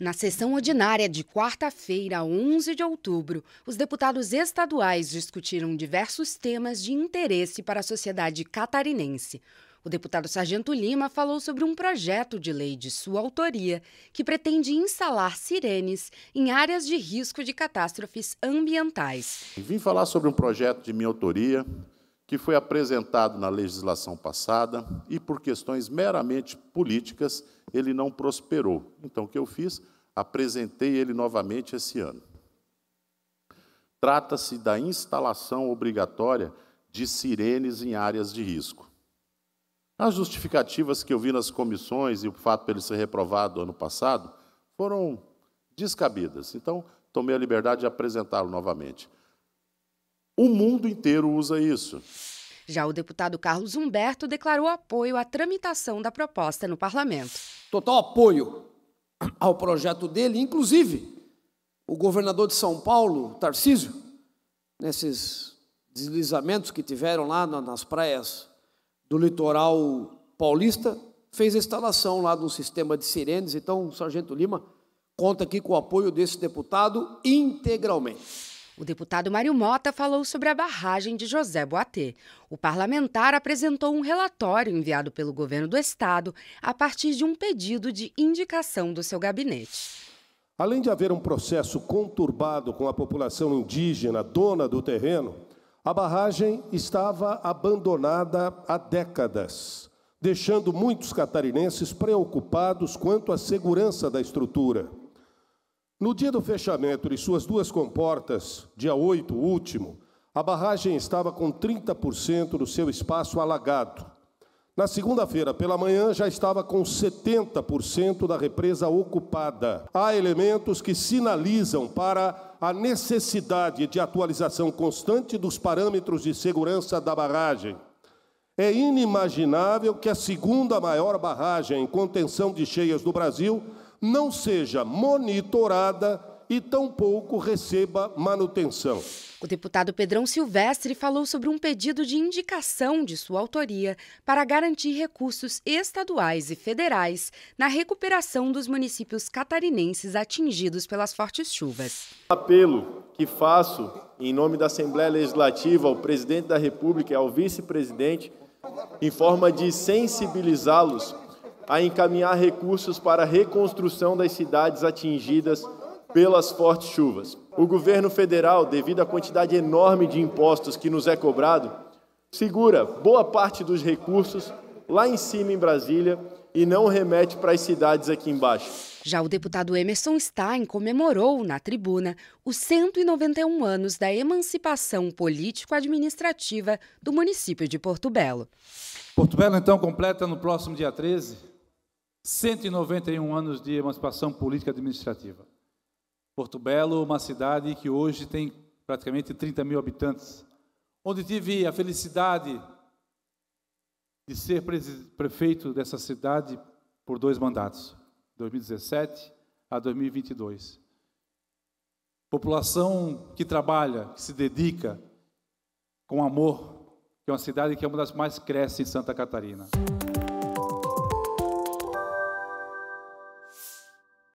Na sessão ordinária de quarta-feira, 11 de outubro, os deputados estaduais discutiram diversos temas de interesse para a sociedade catarinense. O deputado Sargento Lima falou sobre um projeto de lei de sua autoria que pretende instalar sirenes em áreas de risco de catástrofes ambientais. Vim falar sobre um projeto de minha autoria que foi apresentado na legislação passada e, por questões meramente políticas, ele não prosperou. Então, o que eu fiz Apresentei ele novamente esse ano. Trata-se da instalação obrigatória de sirenes em áreas de risco. As justificativas que eu vi nas comissões e o fato de ele ser reprovado ano passado foram descabidas. Então, tomei a liberdade de apresentá-lo novamente. O mundo inteiro usa isso. Já o deputado Carlos Humberto declarou apoio à tramitação da proposta no parlamento. Total apoio ao projeto dele, inclusive o governador de São Paulo, Tarcísio, nesses deslizamentos que tiveram lá nas praias do litoral paulista, fez a instalação lá de um sistema de sirenes. Então, o Sargento Lima conta aqui com o apoio desse deputado integralmente. O deputado Mário Mota falou sobre a barragem de José Boatê. O parlamentar apresentou um relatório enviado pelo governo do estado a partir de um pedido de indicação do seu gabinete. Além de haver um processo conturbado com a população indígena dona do terreno, a barragem estava abandonada há décadas, deixando muitos catarinenses preocupados quanto à segurança da estrutura. No dia do fechamento de suas duas comportas, dia 8 último, a barragem estava com 30% do seu espaço alagado. Na segunda-feira pela manhã já estava com 70% da represa ocupada. Há elementos que sinalizam para a necessidade de atualização constante dos parâmetros de segurança da barragem. É inimaginável que a segunda maior barragem em contenção de cheias do Brasil não seja monitorada e tampouco receba manutenção. O deputado Pedrão Silvestre falou sobre um pedido de indicação de sua autoria para garantir recursos estaduais e federais na recuperação dos municípios catarinenses atingidos pelas fortes chuvas. Apelo que faço em nome da Assembleia Legislativa ao presidente da República e ao vice-presidente, em forma de sensibilizá-los a encaminhar recursos para a reconstrução das cidades atingidas pelas fortes chuvas. O governo federal, devido à quantidade enorme de impostos que nos é cobrado, segura boa parte dos recursos lá em cima em Brasília e não remete para as cidades aqui embaixo. Já o deputado Emerson Stein comemorou na tribuna os 191 anos da emancipação político-administrativa do município de Porto Belo. Porto Belo, então, completa no próximo dia 13 191 anos de emancipação política administrativa. Porto Belo, uma cidade que hoje tem praticamente 30 mil habitantes, onde tive a felicidade de ser prefeito dessa cidade por dois mandatos, 2017 a 2022. População que trabalha, que se dedica com amor, que é uma cidade que é uma das mais cresce em Santa Catarina.